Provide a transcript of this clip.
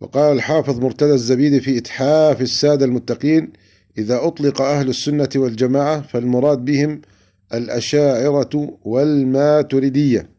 وقال الحافظ مرتدى الزبيدي في إتحاف السادة المتقين إذا أطلق أهل السنة والجماعة فالمراد بهم الأشاعرة والماتريدية